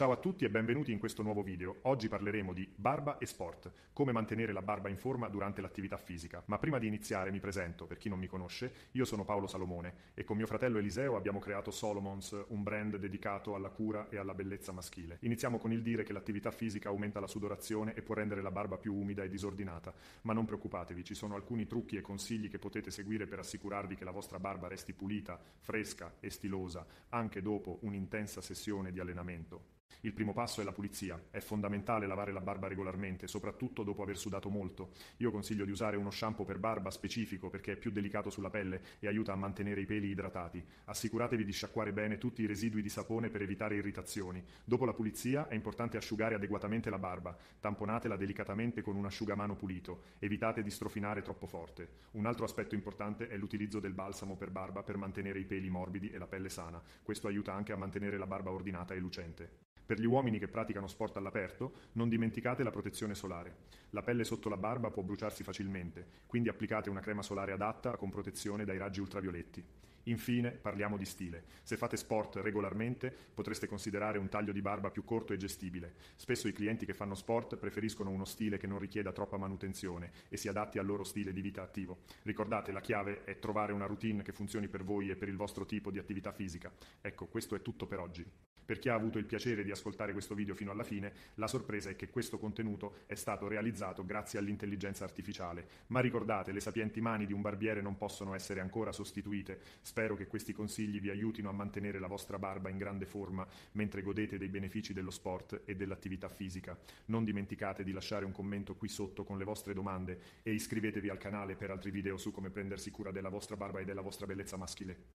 Ciao a tutti e benvenuti in questo nuovo video. Oggi parleremo di barba e sport, come mantenere la barba in forma durante l'attività fisica. Ma prima di iniziare mi presento, per chi non mi conosce, io sono Paolo Salomone e con mio fratello Eliseo abbiamo creato Solomons, un brand dedicato alla cura e alla bellezza maschile. Iniziamo con il dire che l'attività fisica aumenta la sudorazione e può rendere la barba più umida e disordinata, ma non preoccupatevi, ci sono alcuni trucchi e consigli che potete seguire per assicurarvi che la vostra barba resti pulita, fresca e stilosa anche dopo un'intensa sessione di allenamento. Il primo passo è la pulizia. È fondamentale lavare la barba regolarmente, soprattutto dopo aver sudato molto. Io consiglio di usare uno shampoo per barba specifico perché è più delicato sulla pelle e aiuta a mantenere i peli idratati. Assicuratevi di sciacquare bene tutti i residui di sapone per evitare irritazioni. Dopo la pulizia è importante asciugare adeguatamente la barba. Tamponatela delicatamente con un asciugamano pulito. Evitate di strofinare troppo forte. Un altro aspetto importante è l'utilizzo del balsamo per barba per mantenere i peli morbidi e la pelle sana. Questo aiuta anche a mantenere la barba ordinata e lucente. Per gli uomini che praticano sport all'aperto, non dimenticate la protezione solare. La pelle sotto la barba può bruciarsi facilmente, quindi applicate una crema solare adatta con protezione dai raggi ultravioletti. Infine, parliamo di stile. Se fate sport regolarmente, potreste considerare un taglio di barba più corto e gestibile. Spesso i clienti che fanno sport preferiscono uno stile che non richieda troppa manutenzione e si adatti al loro stile di vita attivo. Ricordate, la chiave è trovare una routine che funzioni per voi e per il vostro tipo di attività fisica. Ecco, questo è tutto per oggi. Per chi ha avuto il piacere di ascoltare questo video fino alla fine, la sorpresa è che questo contenuto è stato realizzato grazie all'intelligenza artificiale. Ma ricordate, le sapienti mani di un barbiere non possono essere ancora sostituite. Spero che questi consigli vi aiutino a mantenere la vostra barba in grande forma mentre godete dei benefici dello sport e dell'attività fisica. Non dimenticate di lasciare un commento qui sotto con le vostre domande e iscrivetevi al canale per altri video su come prendersi cura della vostra barba e della vostra bellezza maschile.